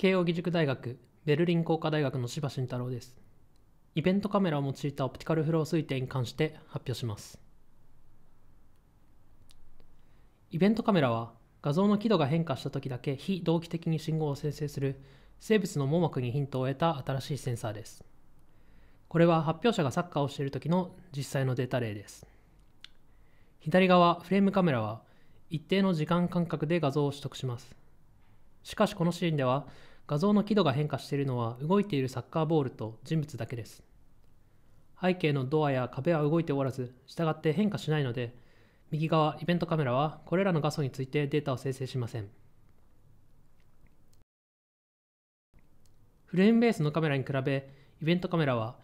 慶應義塾大学ベルリン工科大学の柴慎太郎ですイベントカメラを用いたオプティカルフロー推定に関して発表しますイベントカメラは画像の輝度が変化した時だけ非同期的に信号を生成する生物の網膜にヒントを得た新しいセンサーですこれは発表者がサッカーをしている時の実際のデータ例です左側フレームカメラは一定の時間間隔で画像を取得しますしかしこのシーンでは画像の輝度が変化しているのは動いているサッカーボールと人物だけです。背景のドアや壁は動いておらず、従って変化しないので、右側イベントカメラはこれらの画素についてデータを生成しません。フレームベースのカメラに比べ、イベントカメラは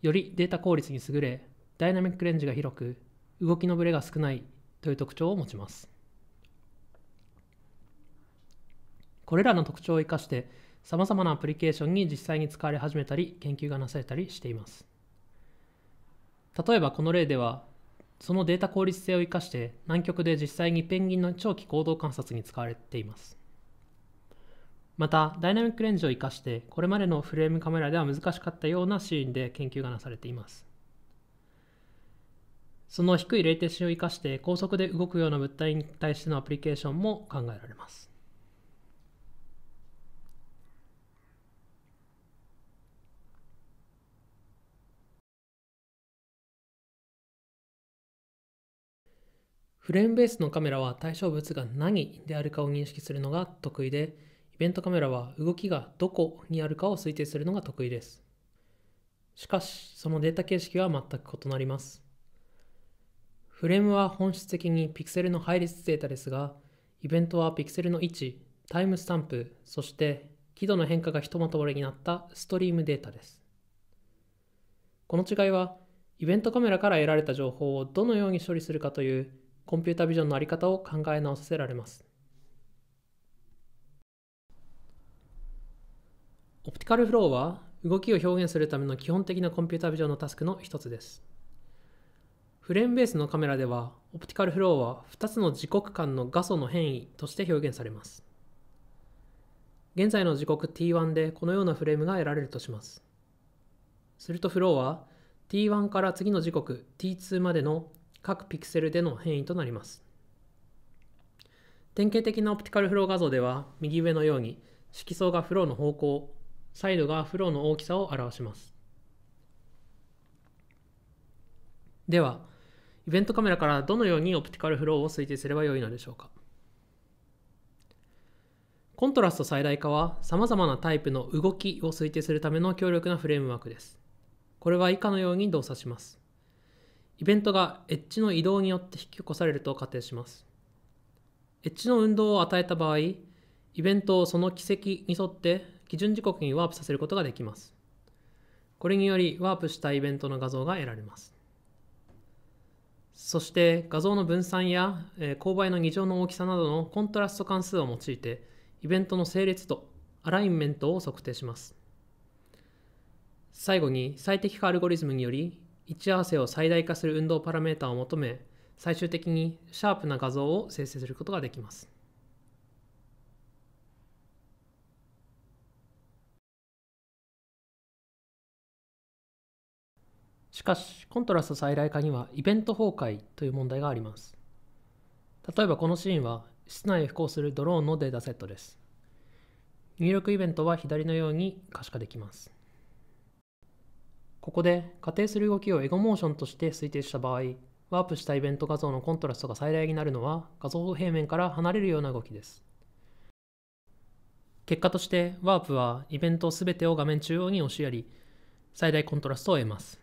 よりデータ効率に優れ、ダイナミックレンジが広く、動きのブレが少ないという特徴を持ちます。これらの特徴を生かして、さまざまなアプリケーションに実際に使われ始めたり研究がなされたりしています例えばこの例ではそのデータ効率性を生かして南極で実際にペンギンの長期行動観察に使われていますまたダイナミックレンジを生かしてこれまでのフレームカメラでは難しかったようなシーンで研究がなされていますその低いレイテンシーを生かして高速で動くような物体に対してのアプリケーションも考えられますフレームベースのカメラは対象物が何であるかを認識するのが得意で、イベントカメラは動きがどこにあるかを推定するのが得意です。しかし、そのデータ形式は全く異なります。フレームは本質的にピクセルの配列データですが、イベントはピクセルの位置、タイムスタンプ、そして輝度の変化がひとまとまりになったストリームデータです。この違いは、イベントカメラから得られた情報をどのように処理するかというコンピュータビジョンの在り方を考え直させられます。オプティカルフローは動きを表現するための基本的なコンピュータビジョンのタスクの一つです。フレームベースのカメラでは、オプティカルフローは2つの時刻間の画素の変異として表現されます。現在の時刻 t1 でこのようなフレームが得られるとします。するとフローは t1 から次の時刻 t2 までの各ピクセルでの変異となります。典型的なオプティカルフロー画像では、右上のように色相がフローの方向、サイドがフローの大きさを表します。では、イベントカメラからどのようにオプティカルフローを推定すればよいのでしょうか。コントラスト最大化はさまざまなタイプの動きを推定するための強力なフレームワークです。これは以下のように動作します。イベントがエッジの移動によって引き起こされると仮定します。エッジの運動を与えた場合、イベントをその軌跡に沿って基準時刻にワープさせることができます。これによりワープしたイベントの画像が得られます。そして画像の分散や、え勾配の2乗の大きさなどのコントラスト関数を用いてイベントの整列とアラインメントを測定します。最後に最適化アルゴリズムにより位置合わせを最大化する運動パラメータを求め最終的にシャープな画像を生成することができます。しかし、コントラスト最大化にはイベント崩壊という問題があります。例えばこのシーンは、室内を飛行するドローンのデータセットです。入力イベントは左のように可視化できます。ここで仮定する動きをエゴモーションとして推定した場合、ワープしたイベント画像のコントラストが最大になるのは画像平面から離れるような動きです。結果としてワープはイベント全てを画面中央に押しやり、最大コントラストを得ます。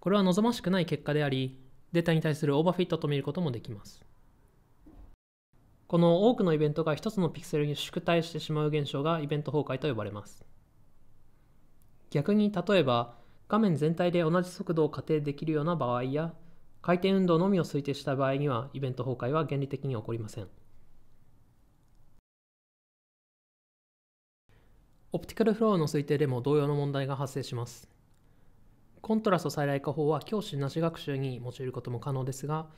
これは望ましくない結果であり、データに対するオーバーフィットと見ることもできます。この多くのイベントが1つのピクセルに縮退してしまう現象がイベント崩壊と呼ばれます。逆に例えば画面全体で同じ速度を仮定できるような場合や回転運動のみを推定した場合にはイベント崩壊は原理的に起こりませんオプティカルフローの推定でも同様の問題が発生しますコントラスト再来化法は教師なし学習に用いることも可能ですが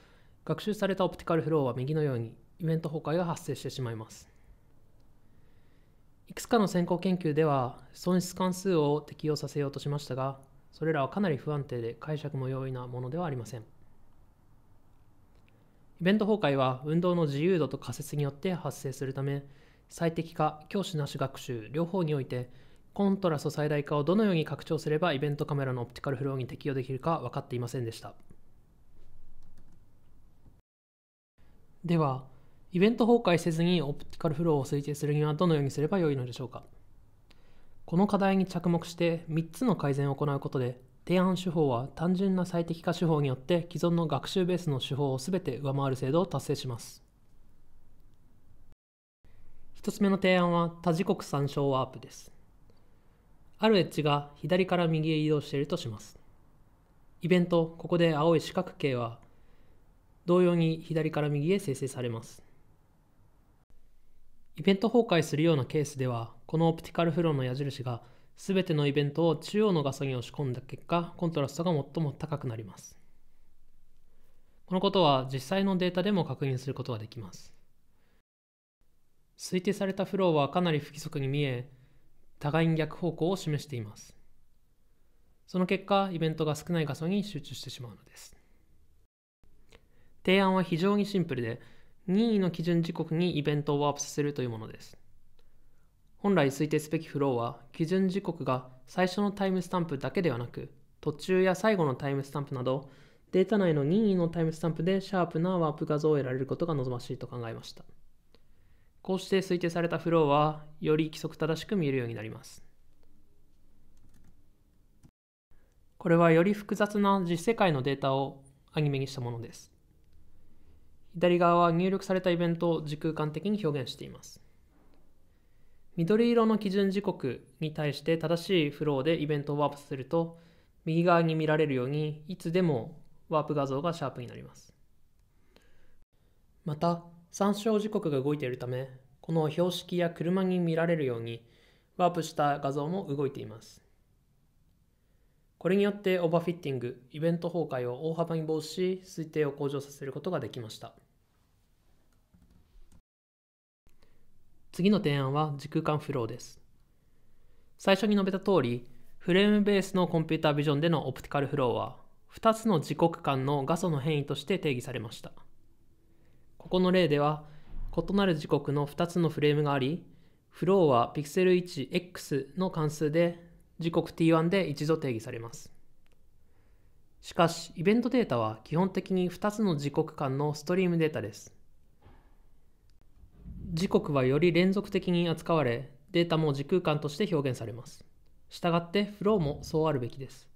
学習されたオプティカルフローは右のようにイベント崩壊が発生してしまいますいくつかの先行研究では損失関数を適用させようとしましたがそれらはかなり不安定で解釈も容易なものではありません。イベント崩壊は運動の自由度と仮説によって発生するため、最適化、教師なし学習両方において、コントラスト最大化をどのように拡張すればイベントカメラのオプティカルフローに適用できるか分かっていませんでした。では、イベント崩壊せずにオプティカルフローを推定するにはどのようにすればよいのでしょうか。この課題に着目して3つの改善を行うことで提案手法は単純な最適化手法によって既存の学習ベースの手法を全て上回る制度を達成します1つ目の提案は多時刻参照ワープですあるエッジが左から右へ移動しているとしますイベントここで青い四角形は同様に左から右へ生成されますイベント崩壊するようなケースでは、このオプティカルフローの矢印が全てのイベントを中央の画素に押し込んだ結果、コントラストが最も高くなります。このことは実際のデータでも確認することができます。推定されたフローはかなり不規則に見え、互いに逆方向を示しています。その結果、イベントが少ない画素に集中してしまうのです。提案は非常にシンプルで、任意の基準時刻にイベントをワープさせるというものです。本来推定すべきフローは、基準時刻が最初のタイムスタンプだけではなく、途中や最後のタイムスタンプなど、データ内の任意のタイムスタンプでシャープなワープ画像を得られることが望ましいと考えました。こうして推定されたフローは、より規則正しく見えるようになります。これはより複雑な実世界のデータをアニメにしたものです。左側は入力されたイベントを時空間的に表現しています。緑色の基準時刻に対して正しいフローでイベントをワープすると、右側に見られるように、いつでもワープ画像がシャープになります。また、参照時刻が動いているため、この標識や車に見られるように、ワープした画像も動いています。これによってオーバーフィッティング、イベント崩壊を大幅に防止し、推定を向上させることができました。次の提案は時空間フローです。最初に述べた通り、フレームベースのコンピュータービジョンでのオプティカルフローは、2つの時刻間の画素の変異として定義されました。ここの例では、異なる時刻の2つのフレームがあり、フローはピクセル 1x の関数で時刻 t1 で一度定義されます。しかし、イベントデータは基本的に2つの時刻間のストリームデータです。時刻はより連続的に扱われ、データも時空間として表現されます。したがってフローもそうあるべきです。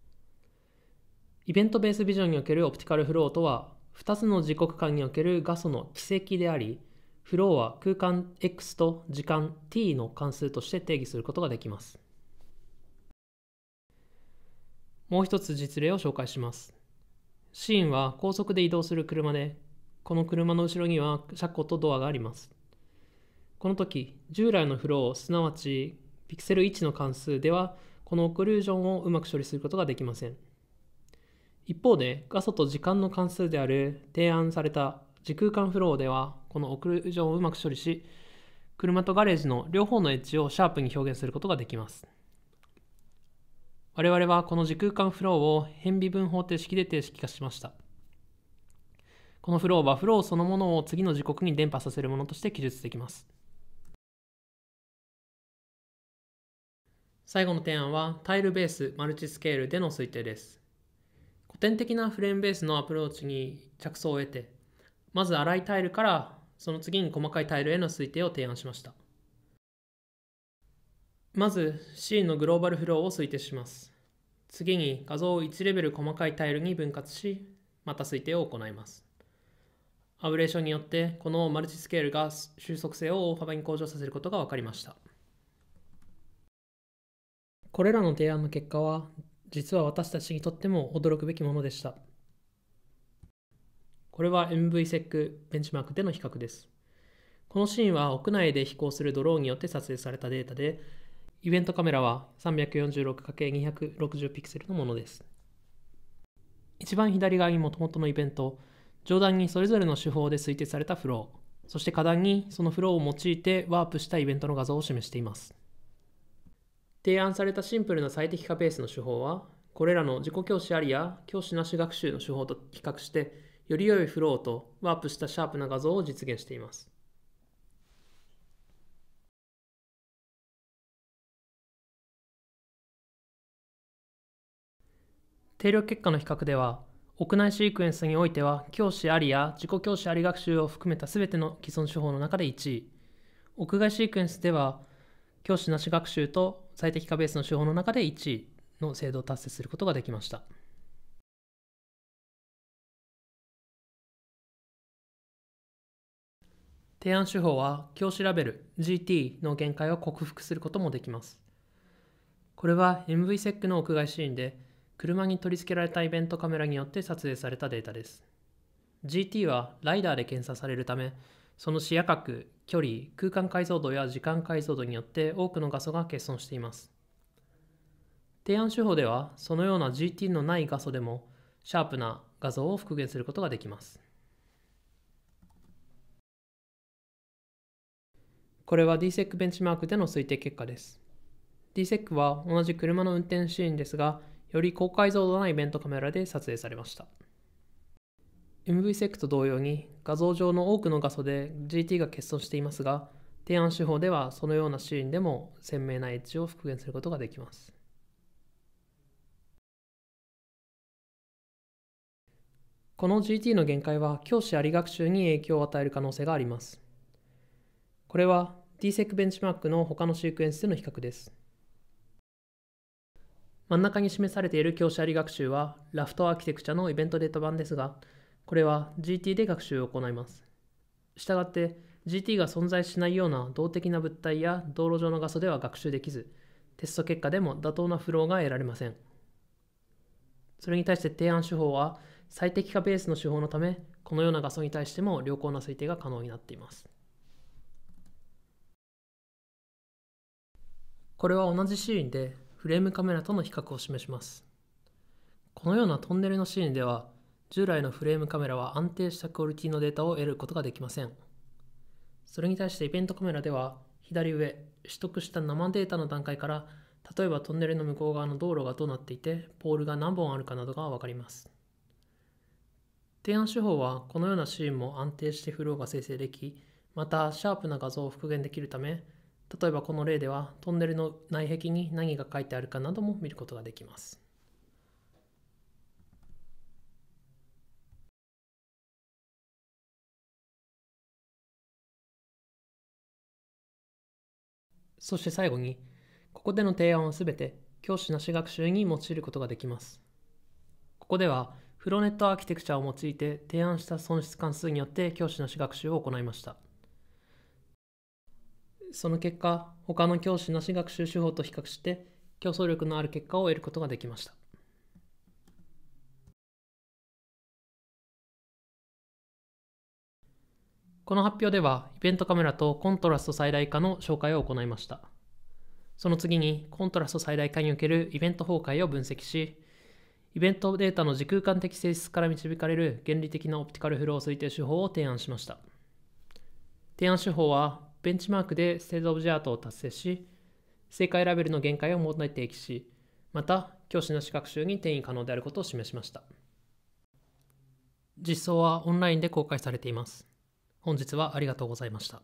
イベントベースビジョンにおけるオプティカルフローとは、2つの時刻間における画素の軌跡であり、フローは空間 X と時間 t の関数として定義することができます。もう一つ実例を紹介します。シーンは高速で移動する車で、この車の後ろには車庫とドアがあります。この時、従来のフロー、すなわちピクセル1の関数では、このオクルージョンをうまく処理することができません。一方で、画素と時間の関数である提案された時空間フローでは、このオクルージョンをうまく処理し、車とガレージの両方のエッジをシャープに表現することができます。我々はこの時空間フローを変微分方程式で定式化しました。このフローはフローそのものを次の時刻に伝播させるものとして記述できます。最後の提案はタイルベースマルチスケールでの推定です。古典的なフレームベースのアプローチに着想を得て、まず粗いタイルからその次に細かいタイルへの推定を提案しました。まずシーンのグローバルフローを推定します。次に画像を1レベル細かいタイルに分割し、また推定を行います。アブレーションによってこのマルチスケールが収束性を大幅に向上させることが分かりました。これらの提案の結果は実は私たちにとっても驚くべきものでした。これは MVSEC ベンチマークでの比較です。このシーンは屋内で飛行するドローンによって撮影されたデータでイベントカメラは 346×260 ピクセルのものです。一番左側にもともとのイベント、上段にそれぞれの手法で推定されたフロー、そして下段にそのフローを用いてワープしたイベントの画像を示しています。提案されたシンプルな最適化ベースの手法は、これらの自己教師ありや教師なし学習の手法と比較して、より良いフローとワープしたシャープな画像を実現しています。定量結果の比較では、屋内シークエンスにおいては、教師ありや自己教師あり学習を含めた全ての既存手法の中で1位。屋外シークエンスでは、教師なし学習と最適化ベースの手法の中で1位の制度を達成することができました。提案手法は教師ラベル GT の限界を克服することもできます。これは MVSEC の屋外シーンで車に取り付けられたイベントカメラによって撮影されたデータです。GT はライダーで検査されるため、その視野角、距離、空間解像度や時間解像度によって多くの画素が欠損しています。提案手法では、そのような GT のない画素でも、シャープな画像を復元することができます。これは DSEC ベンチマークでの推定結果です。DSEC は同じ車の運転シーンですが、より高解像度なイベントカメラで撮影されました MVSEC と同様に画像上の多くの画素で GT が欠損していますが提案手法ではそのようなシーンでも鮮明なエッジを復元することができますこの GT の限界は教師あり学習に影響を与える可能性がありますこれは DSEC ベンチマークの他のシークエンスでの比較です真ん中に示されている教師あり学習は、ラフトアーキテクチャのイベントデータ版ですが、これは GT で学習を行います。したがって、GT が存在しないような動的な物体や道路上の画素では学習できず、テスト結果でも妥当なフローが得られません。それに対して提案手法は、最適化ベースの手法のため、このような画素に対しても良好な推定が可能になっています。これは同じシーンでフレームカメラとの比較を示します。このようなトンネルのシーンでは、従来のフレームカメラは安定したクオリティのデータを得ることができません。それに対してイベントカメラでは、左上、取得した生データの段階から、例えばトンネルの向こう側の道路がどうなっていて、ポールが何本あるかなどが分かります。提案手法は、このようなシーンも安定してフローが生成でき、また、シャープな画像を復元できるため、例えばこの例ではトンネルの内壁に何が書いてあるかなども見ることができます。そして最後に、ここでの提案をすべて教師なし学習に用いることができます。ここでは、フローネットアーキテクチャを用いて提案した損失関数によって教師なし学習を行いました。その結果、他の教師なし学習手法と比較して競争力のある結果を得ることができました。この発表では、イベントカメラとコントラスト最大化の紹介を行いました。その次に、コントラスト最大化におけるイベント崩壊を分析し、イベントデータの時空間的性質から導かれる原理的なオプティカルフロー推定手法を提案しました。提案手法は、ベンチマークでステートオブジェアートを達成し、正解ラベルの限界を問題提起し、また教師の資格集に転移可能であることを示しました。実装はオンラインで公開されています。本日はありがとうございました。